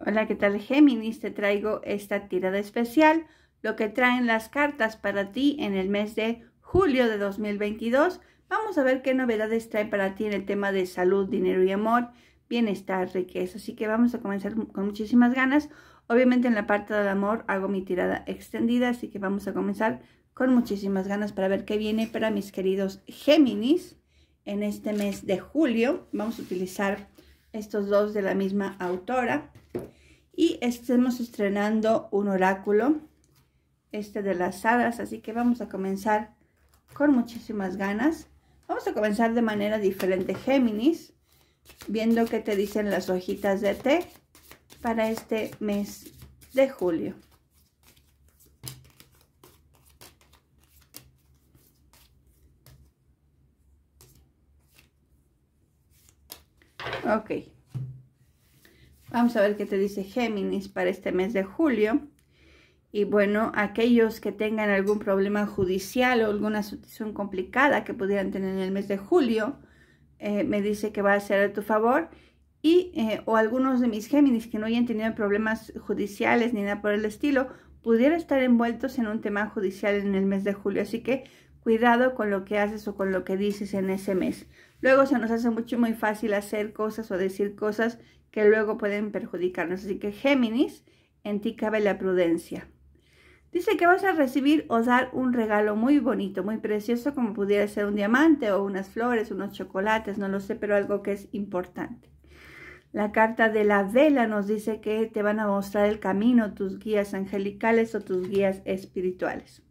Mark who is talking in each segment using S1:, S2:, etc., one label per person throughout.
S1: Hola, ¿qué tal Géminis? Te traigo esta tirada especial, lo que traen las cartas para ti en el mes de julio de 2022. Vamos a ver qué novedades trae para ti en el tema de salud, dinero y amor, bienestar, riqueza. Así que vamos a comenzar con muchísimas ganas. Obviamente en la parte del amor hago mi tirada extendida, así que vamos a comenzar con muchísimas ganas para ver qué viene para mis queridos Géminis en este mes de julio. Vamos a utilizar estos dos de la misma autora. Y estemos estrenando un oráculo, este de las hadas, así que vamos a comenzar con muchísimas ganas. Vamos a comenzar de manera diferente, Géminis, viendo qué te dicen las hojitas de té para este mes de julio. Ok. Vamos a ver qué te dice Géminis para este mes de julio. Y bueno, aquellos que tengan algún problema judicial o alguna situación complicada que pudieran tener en el mes de julio, eh, me dice que va a ser a tu favor. Y, eh, o algunos de mis Géminis que no hayan tenido problemas judiciales ni nada por el estilo, pudiera estar envueltos en un tema judicial en el mes de julio. Así que cuidado con lo que haces o con lo que dices en ese mes. Luego se nos hace mucho muy fácil hacer cosas o decir cosas que luego pueden perjudicarnos. Así que Géminis, en ti cabe la prudencia. Dice que vas a recibir o dar un regalo muy bonito, muy precioso, como pudiera ser un diamante o unas flores, unos chocolates, no lo sé, pero algo que es importante. La carta de la vela nos dice que te van a mostrar el camino tus guías angelicales o tus guías espirituales.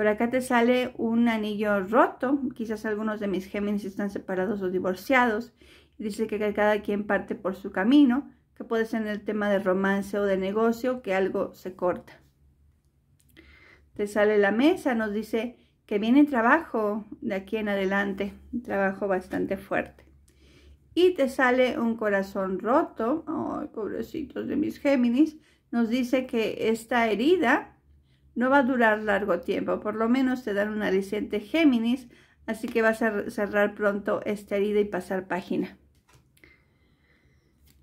S1: Por acá te sale un anillo roto. Quizás algunos de mis Géminis están separados o divorciados. Dice que cada quien parte por su camino, que puede ser en el tema de romance o de negocio, que algo se corta. Te sale la mesa, nos dice que viene trabajo de aquí en adelante, un trabajo bastante fuerte. Y te sale un corazón roto, ay, pobrecitos de mis Géminis, nos dice que esta herida no va a durar largo tiempo, por lo menos te dan un aliciente Géminis, así que vas a cerrar pronto esta herida y pasar página.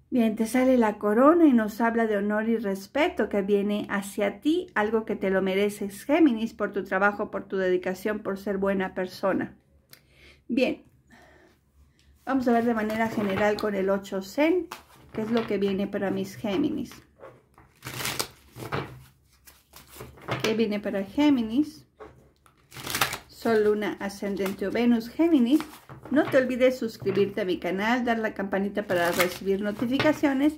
S1: Bien, te sale la corona y nos habla de honor y respeto que viene hacia ti, algo que te lo mereces, Géminis, por tu trabajo, por tu dedicación, por ser buena persona. Bien, vamos a ver de manera general con el 8 Zen, qué es lo que viene para mis Géminis. Vine viene para Géminis. Sol, Luna, Ascendente o Venus, Géminis. No te olvides suscribirte a mi canal, dar la campanita para recibir notificaciones.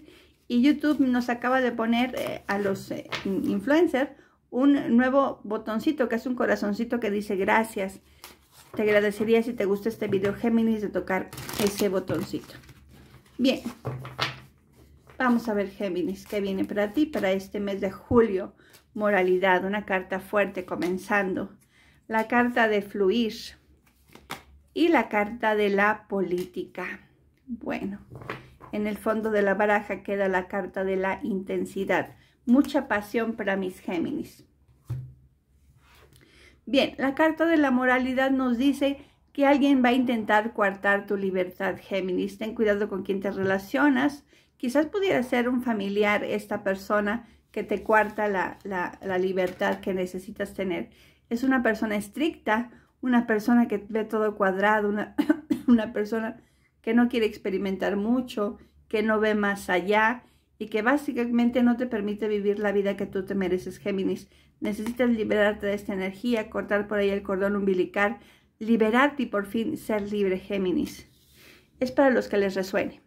S1: Y YouTube nos acaba de poner eh, a los eh, influencers un nuevo botoncito que es un corazoncito que dice gracias. Te agradecería si te gusta este video Géminis de tocar ese botoncito. Bien, Vamos a ver, Géminis, qué viene para ti para este mes de julio. Moralidad, una carta fuerte comenzando. La carta de fluir y la carta de la política. Bueno, en el fondo de la baraja queda la carta de la intensidad. Mucha pasión para mis Géminis. Bien, la carta de la moralidad nos dice que alguien va a intentar coartar tu libertad, Géminis. Ten cuidado con quién te relacionas Quizás pudiera ser un familiar esta persona que te cuarta la, libertad que necesitas tener. Es una persona estricta, una persona que ve todo cuadrado, una, una persona que no quiere experimentar mucho, que no ve más allá y que básicamente no te permite vivir la vida que tú te mereces, Géminis. Necesitas liberarte de esta energía, cortar por ahí el cordón umbilical, liberarte y por fin ser libre, Géminis. Es para los que les resuene.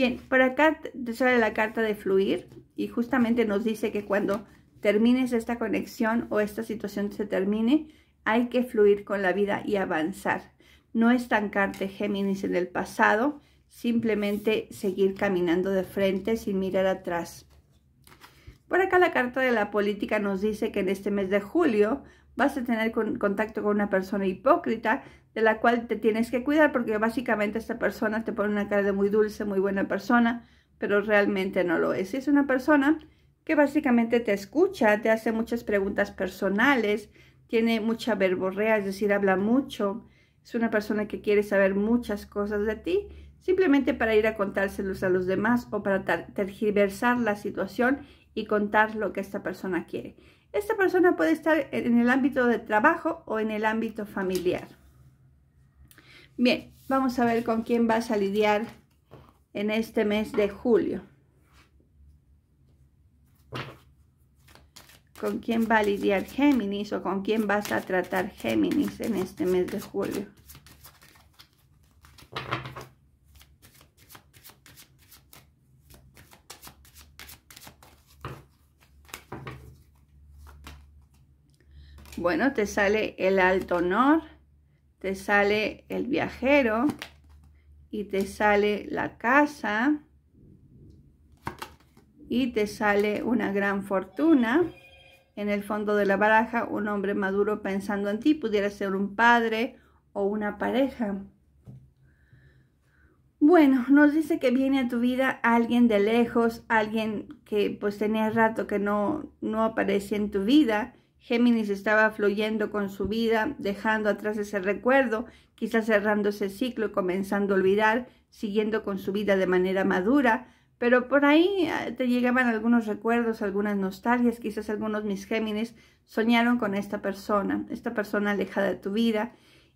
S1: Bien, por acá te sale la carta de fluir y justamente nos dice que cuando termines esta conexión o esta situación se termine, hay que fluir con la vida y avanzar. No estancarte, Géminis, en el pasado, simplemente seguir caminando de frente sin mirar atrás. Por acá la carta de la política nos dice que en este mes de julio vas a tener contacto con una persona hipócrita de la cual te tienes que cuidar porque básicamente esta persona te pone una cara de muy dulce, muy buena persona, pero realmente no lo es. Es una persona que básicamente te escucha, te hace muchas preguntas personales, tiene mucha verborrea, es decir, habla mucho, es una persona que quiere saber muchas cosas de ti, simplemente para ir a contárselos a los demás o para tergiversar la situación y contar lo que esta persona quiere. Esta persona puede estar en el ámbito de trabajo o en el ámbito familiar. Bien, vamos a ver con quién vas a lidiar en este mes de julio. ¿Con quién va a lidiar Géminis o con quién vas a tratar Géminis en este mes de julio? Bueno, te sale el alto honor te sale el viajero y te sale la casa y te sale una gran fortuna. En el fondo de la baraja, un hombre maduro pensando en ti pudiera ser un padre o una pareja. Bueno, nos dice que viene a tu vida alguien de lejos, alguien que pues tenía rato que no, no aparecía en tu vida Géminis estaba fluyendo con su vida, dejando atrás ese recuerdo, quizás cerrando ese ciclo y comenzando a olvidar, siguiendo con su vida de manera madura, pero por ahí ah, te llegaban algunos recuerdos, algunas nostalgias, quizás algunos mis Géminis soñaron con esta persona, esta persona alejada de tu vida,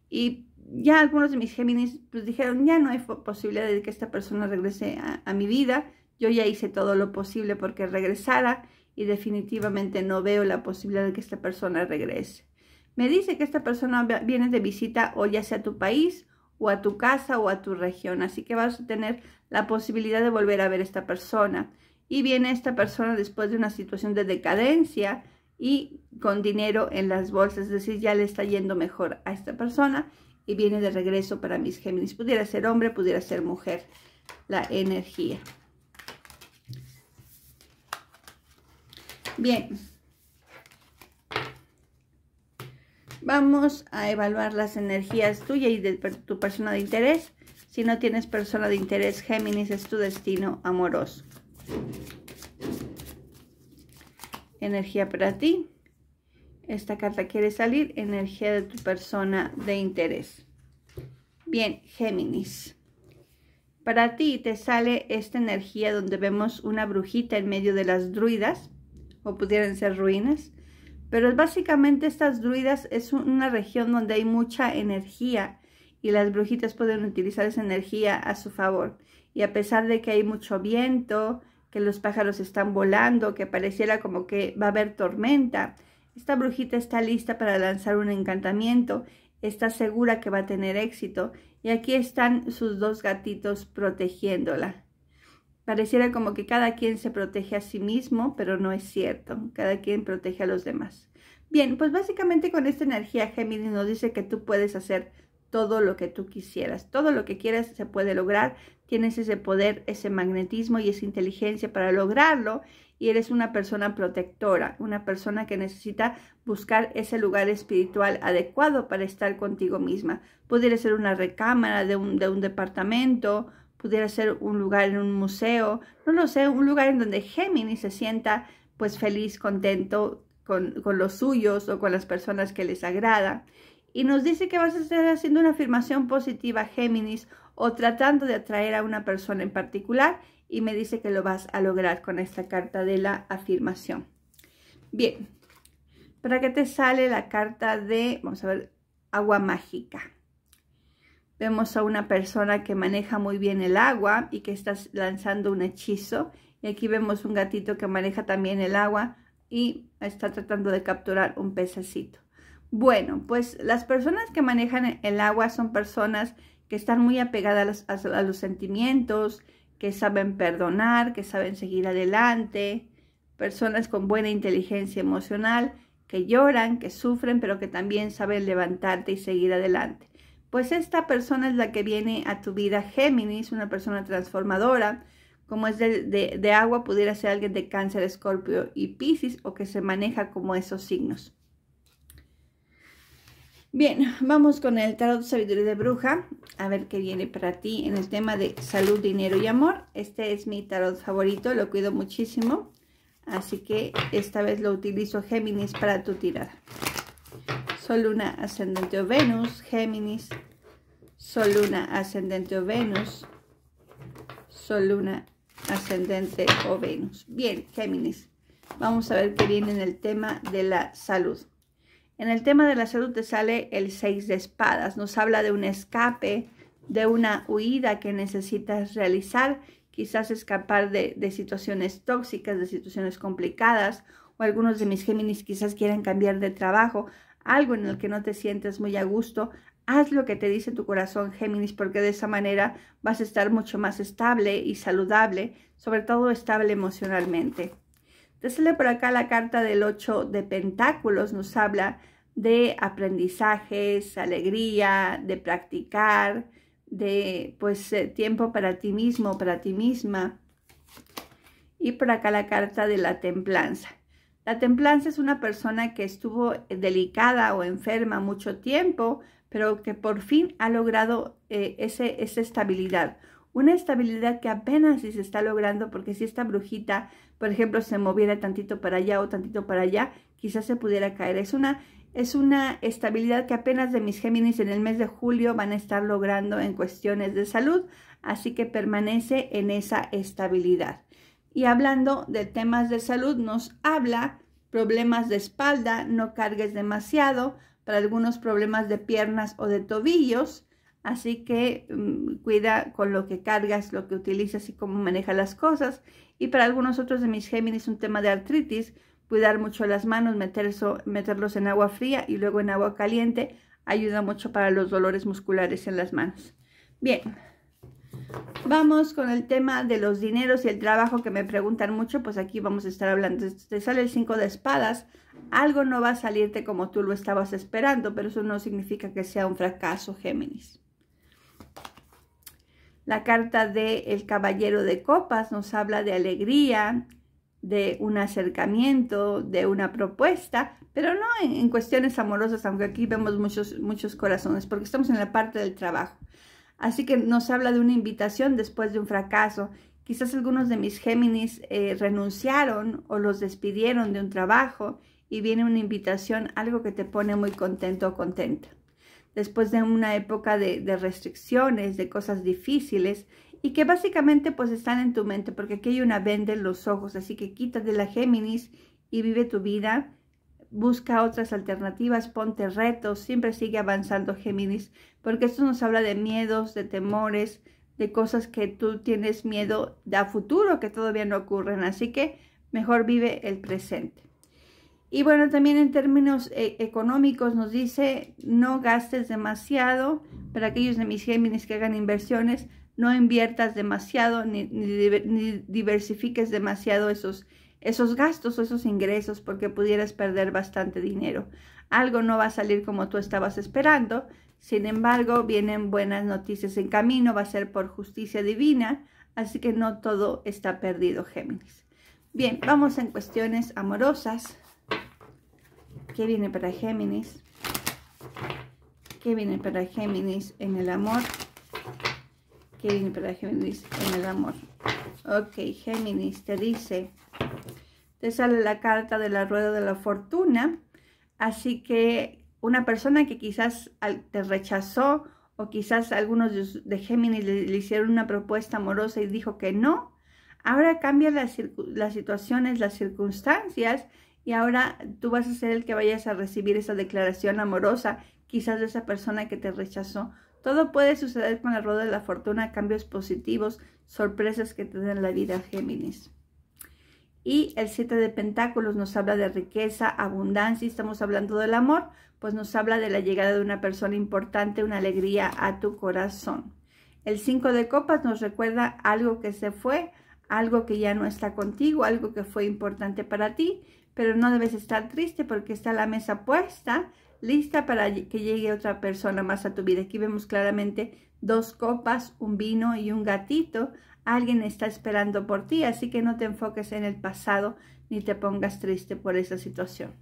S1: y ya algunos de mis Géminis pues dijeron, ya no hay posibilidad de que esta persona regrese a, a mi vida, yo ya hice todo lo posible porque regresara, y definitivamente no veo la posibilidad de que esta persona regrese. Me dice que esta persona viene de visita o ya sea a tu país o a tu casa o a tu región, así que vas a tener la posibilidad de volver a ver esta persona. Y viene esta persona después de una situación de decadencia y con dinero en las bolsas, es decir, ya le está yendo mejor a esta persona y viene de regreso para mis Géminis. Pudiera ser hombre, pudiera ser mujer, la energía. Bien. Vamos a evaluar las energías tuya y de tu persona de interés. Si no tienes persona de interés, Géminis es tu destino amoroso. Energía para ti. Esta carta quiere salir, energía de tu persona de interés. Bien, Géminis. Para ti te sale esta energía donde vemos una brujita en medio de las druidas o pudieran ser ruinas. Pero básicamente estas druidas es una región donde hay mucha energía y las brujitas pueden utilizar esa energía a su favor. Y a pesar de que hay mucho viento, que los pájaros están volando, que pareciera como que va a haber tormenta, esta brujita está lista para lanzar un encantamiento, está segura que va a tener éxito y aquí están sus dos gatitos protegiéndola. Pareciera como que cada quien se protege a sí mismo, pero no es cierto. Cada quien protege a los demás. Bien, pues básicamente con esta energía Géminis nos dice que tú puedes hacer todo lo que tú quisieras. Todo lo que quieras se puede lograr. Tienes ese poder, ese magnetismo y esa inteligencia para lograrlo. Y eres una persona protectora, una persona que necesita buscar ese lugar espiritual adecuado para estar contigo misma. Pudiera ser una recámara de un, de un departamento, pudiera ser un lugar en un museo, no lo sé, un lugar en donde Géminis se sienta pues feliz, contento con, los suyos o con las personas que les agrada. Y nos dice que vas a estar haciendo una afirmación positiva Géminis o tratando de atraer a una persona en particular y me dice que lo vas a lograr con esta carta de la afirmación. Bien, para qué te sale la carta de, vamos a ver, agua mágica. Vemos a una persona que maneja muy bien el agua y que está lanzando un hechizo. Y aquí vemos un gatito que maneja también el agua y está tratando de capturar un pececito. Bueno, pues las personas que manejan el agua son personas que están muy apegadas a los, a los sentimientos, que saben perdonar, que saben seguir adelante, personas con buena inteligencia emocional, que lloran, que sufren, pero que también saben levantarte y seguir adelante pues esta persona es la que viene a tu vida Géminis, una persona transformadora, como es de, agua, pudiera ser alguien de cáncer, escorpio y piscis, o que se maneja como esos signos. Bien, vamos con el tarot de sabiduría de bruja, a ver qué viene para ti en el tema de salud, dinero y amor. Este es mi tarot favorito, lo cuido muchísimo, así que esta vez lo utilizo Géminis para tu tirada. Sol, Luna, ascendente o Venus, Géminis, Sol, Luna, ascendente o Venus, Sol, Luna, ascendente o Venus. Bien, Géminis, vamos a ver qué viene en el tema de la salud. En el tema de la salud te sale el 6 de espadas, nos habla de un escape, de una huida que necesitas realizar, quizás escapar de, de situaciones tóxicas, de situaciones complicadas, o algunos de mis Géminis quizás quieren cambiar de trabajo, algo en el que no te sientes muy a gusto, haz lo que te dice tu corazón, Géminis, porque de esa manera vas a estar mucho más estable y saludable, sobre todo estable emocionalmente. Entonces, sale por acá la carta del 8 de Pentáculos, nos habla de aprendizajes, alegría, de practicar, de pues eh, tiempo para ti mismo, para ti misma. Y por acá la carta de la templanza. La templanza es una persona que estuvo delicada o enferma mucho tiempo, pero que por fin ha logrado eh, esa estabilidad. Una estabilidad que apenas si se está logrando, porque si esta brujita, por ejemplo, se moviera tantito para allá o tantito para allá, quizás se pudiera caer. Es una, es una estabilidad que apenas de mis Géminis en el mes de julio van a estar logrando en cuestiones de salud, así que permanece en esa estabilidad. Y hablando de temas de salud, nos habla problemas de espalda, no cargues demasiado, para algunos problemas de piernas o de tobillos. Así que mm, cuida con lo que cargas, lo que utilizas y cómo manejas las cosas. Y para algunos otros de mis Géminis, un tema de artritis, cuidar mucho las manos, meterlos en agua fría y luego en agua caliente, ayuda mucho para los dolores musculares en las manos. Bien, Vamos con el tema de los dineros y el trabajo que me preguntan mucho, pues aquí vamos a estar hablando. te sale el cinco de espadas, algo no va a salirte como tú lo estabas esperando, pero eso no significa que sea un fracaso, Géminis. La carta del el Caballero de Copas nos habla de alegría, de un acercamiento, de una propuesta, pero no en, en, cuestiones amorosas, aunque aquí vemos muchos, muchos corazones, porque estamos en la parte del trabajo. Así que nos habla de una invitación después de un fracaso. Quizás algunos de mis Géminis eh, renunciaron o los despidieron de un trabajo y viene una invitación, algo que te pone muy contento o contenta. Después de una época de, restricciones, de cosas difíciles y que básicamente pues están en tu mente porque aquí hay una venda en los ojos. Así que quítate la Géminis y vive tu vida busca otras alternativas, ponte retos, siempre sigue avanzando Géminis, porque esto nos habla de miedos, de temores, de cosas que tú tienes miedo de futuro que todavía no ocurren, así que mejor vive el presente. Y bueno, también en términos eh, económicos nos dice no gastes demasiado, para aquellos de mis Géminis que hagan inversiones, no inviertas demasiado ni diversifiques demasiado esos esos gastos o esos ingresos porque pudieras perder bastante dinero. Algo no va a salir como tú estabas esperando, sin embargo, vienen buenas noticias en camino, va a ser por justicia divina, así que no todo está perdido, Géminis. Bien, vamos en cuestiones amorosas. ¿Qué viene para Géminis? ¿Qué viene para Géminis en el amor? ¿Qué viene para Géminis en el amor? Ok, Géminis te dice te sale la carta de la rueda de la fortuna. Así que una persona que quizás te rechazó o quizás algunos de Géminis le, hicieron una propuesta amorosa y dijo que no, ahora cambia las, las situaciones, las circunstancias y ahora tú vas a ser el que vayas a recibir esa declaración amorosa, quizás de esa persona que te rechazó. Todo puede suceder con la rueda de la fortuna, cambios positivos, sorpresas que te den la vida, Géminis. Y el 7 de Pentáculos nos habla de riqueza, abundancia, y estamos hablando del amor, pues nos habla de la llegada de una persona importante, una alegría a tu corazón. El 5 de copas nos recuerda algo que se fue, algo que ya no está contigo, algo que fue importante para ti, pero no debes estar triste porque está la mesa puesta, lista para que llegue otra persona más a tu vida. Aquí vemos claramente dos copas, un vino y un gatito Alguien está esperando por ti, así que no te enfoques en el pasado ni te pongas triste por esa situación.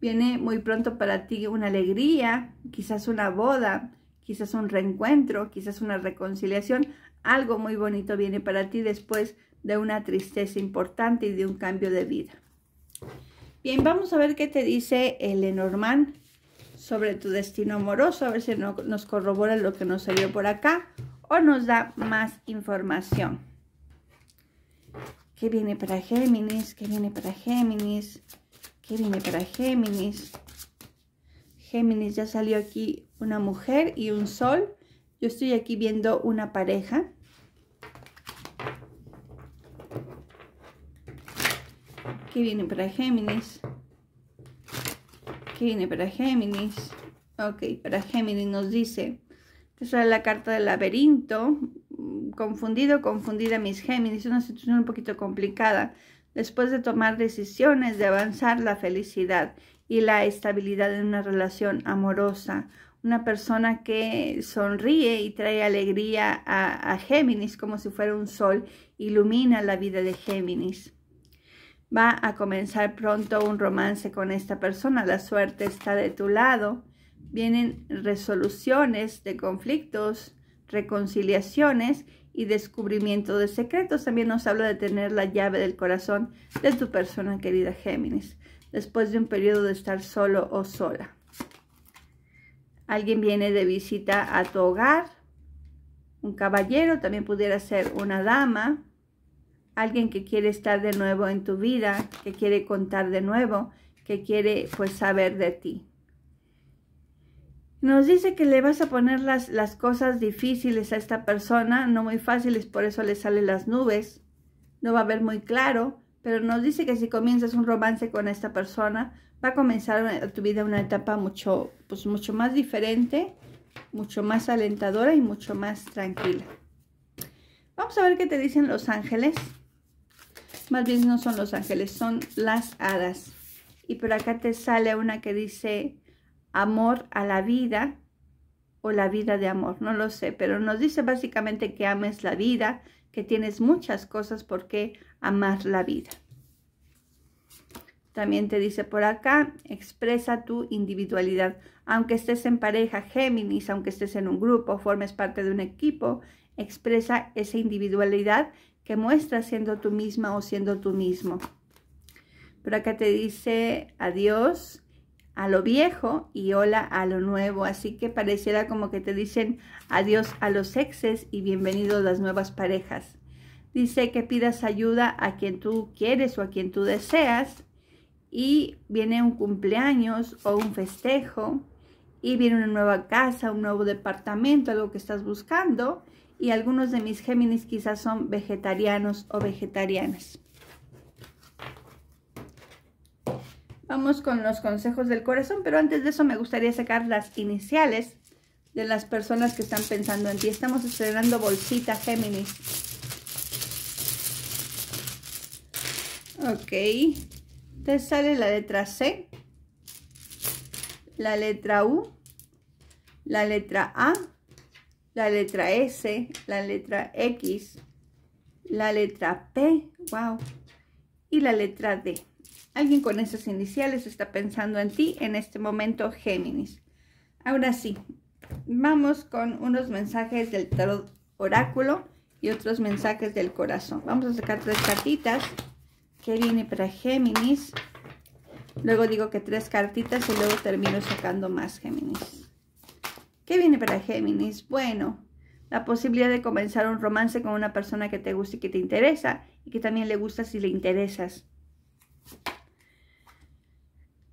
S1: Viene muy pronto para ti una alegría, quizás una boda, quizás un reencuentro, quizás una reconciliación. Algo muy bonito viene para ti después de una tristeza importante y de un cambio de vida. Bien, vamos a ver qué te dice el Lenormand sobre tu destino amoroso, a ver si nos corrobora lo que nos salió por acá o nos da más información. ¿Qué viene para Géminis? ¿Qué viene para Géminis? ¿Qué viene para Géminis? Géminis, ya salió aquí una mujer y un sol. Yo estoy aquí viendo una pareja. ¿Qué viene para Géminis? ¿Qué viene para Géminis? Ok, para Géminis nos dice esa es la carta del laberinto. Confundido, confundida mis Géminis. Una situación un poquito complicada. Después de tomar decisiones, de avanzar la felicidad y la estabilidad en una relación amorosa. Una persona que sonríe y trae alegría a, a Géminis como si fuera un sol. Ilumina la vida de Géminis va a comenzar pronto un romance con esta persona. La suerte está de tu lado vienen resoluciones de conflictos, reconciliaciones y descubrimiento de secretos. También nos habla de tener la llave del corazón de tu persona querida Géminis, después de un periodo de estar solo o sola. Alguien viene de visita a tu hogar, un caballero, también pudiera ser una dama, alguien que quiere estar de nuevo en tu vida, que quiere contar de nuevo, que quiere pues saber de ti. Nos dice que le vas a poner las, las cosas difíciles a esta persona, no muy fáciles, por eso le salen las nubes. No va a ver muy claro, pero nos dice que si comienzas un romance con esta persona, va a comenzar eh, tu vida una etapa mucho, pues mucho más diferente, mucho más alentadora y mucho más tranquila. Vamos a ver qué te dicen los ángeles. Más bien no son los ángeles, son las hadas. Y por acá te sale una que dice, amor a la vida o la vida de amor, no lo sé, pero nos dice básicamente que ames la vida, que tienes muchas cosas por qué amar la vida. También te dice por acá, expresa tu individualidad. Aunque estés en pareja, Géminis, aunque estés en un grupo, formes parte de un equipo, expresa esa individualidad que muestras siendo tú misma o siendo tú mismo. Por acá te dice adiós, a lo viejo y hola a lo nuevo. Así que pareciera como que te dicen adiós a los exes y bienvenidos a las nuevas parejas. Dice que pidas ayuda a quien tú quieres o a quien tú deseas. Y viene un cumpleaños o un festejo. Y viene una nueva casa, un nuevo departamento, algo que estás buscando. Y algunos de mis Géminis quizás son vegetarianos o vegetarianas. Vamos con los consejos del corazón, pero antes de eso me gustaría sacar las iniciales de las personas que están pensando en ti. Estamos acelerando bolsita Géminis. Ok. Te sale la letra C, la letra U, la letra A, la letra S, la letra X, la letra P, wow, y la letra D. Alguien con esas iniciales está pensando en ti en este momento, Géminis. Ahora sí, vamos con unos mensajes del tarot oráculo y otros mensajes del corazón. Vamos a sacar tres cartitas. que viene para Géminis? Luego digo que tres cartitas y luego termino sacando más Géminis. ¿Qué viene para Géminis? Bueno, la posibilidad de comenzar un romance con una persona que te guste y que te interesa y que también le gusta si le interesas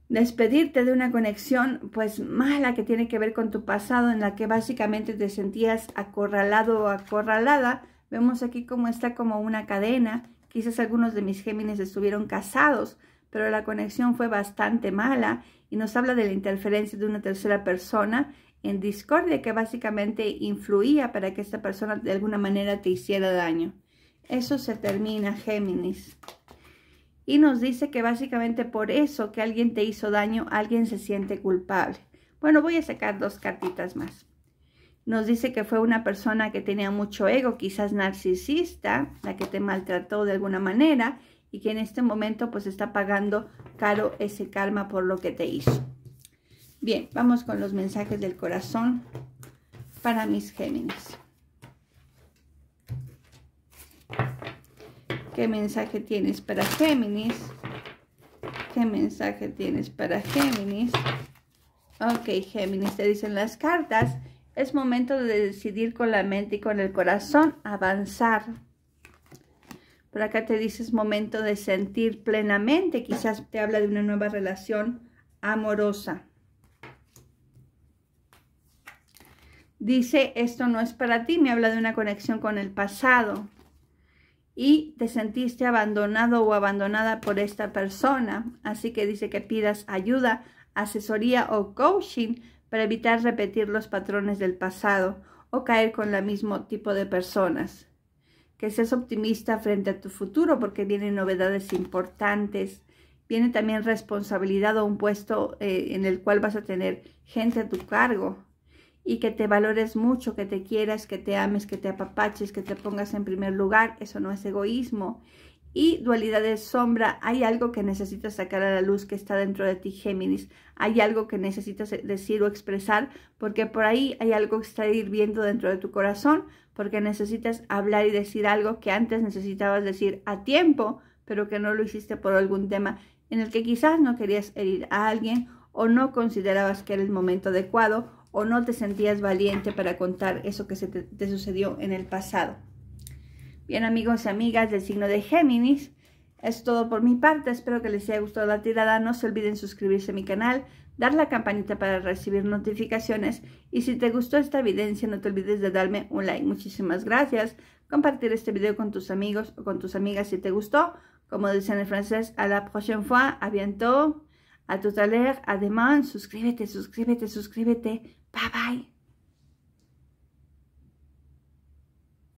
S1: despedirte de una conexión pues mala que tiene que ver con tu pasado en la que básicamente te sentías acorralado o acorralada. Vemos aquí como está como una cadena. Quizás algunos de mis Géminis estuvieron casados, pero la conexión fue bastante mala y nos habla de la interferencia de una tercera persona en discordia que básicamente influía para que esta persona de alguna manera te hiciera daño. Eso se termina, Géminis y nos dice que básicamente por eso que alguien te hizo daño, alguien se siente culpable. Bueno, voy a sacar dos cartitas más. Nos dice que fue una persona que tenía mucho ego, quizás narcisista, la que te maltrató de alguna manera y que en este momento pues está pagando caro ese karma por lo que te hizo. Bien, vamos con los mensajes del corazón para mis Géminis. ¿Qué mensaje tienes para Géminis? ¿Qué mensaje tienes para Géminis? Ok, Géminis, te dicen las cartas. Es momento de decidir con la mente y con el corazón avanzar. Por acá te dice es momento de sentir plenamente. Quizás te habla de una nueva relación amorosa. Dice, esto no es para ti. Me habla de una conexión con el pasado y te sentiste abandonado o abandonada por esta persona. Así que dice que pidas ayuda, asesoría o coaching para evitar repetir los patrones del pasado o caer con el mismo tipo de personas. Que seas optimista frente a tu futuro porque vienen novedades importantes. Viene también responsabilidad o un puesto eh, en el cual vas a tener gente a tu cargo y que te valores mucho, que te quieras, que te ames, que te apapaches, que te pongas en primer lugar. Eso no es egoísmo. Y dualidad de sombra, hay algo que necesitas sacar a la luz que está dentro de ti, Géminis. Hay algo que necesitas decir o expresar, porque por ahí hay algo que está hirviendo dentro de tu corazón, porque necesitas hablar y decir algo que antes necesitabas decir a tiempo, pero que no lo hiciste por algún tema en el que quizás no querías herir a alguien o no considerabas que era el momento adecuado o no te sentías valiente para contar eso que te, sucedió en el pasado. Bien amigos y amigas del signo de Géminis, es todo por mi parte, espero que les haya gustado la tirada, no se olviden suscribirse a mi canal, dar la campanita para recibir notificaciones y si te gustó esta evidencia no te olvides de darme un like. Muchísimas gracias, compartir este video con tus amigos o con tus amigas si te gustó. Como dicen en francés, a la prochaine fois, a bientôt, a tout à l'heure, suscríbete, suscríbete, suscríbete. 拜拜。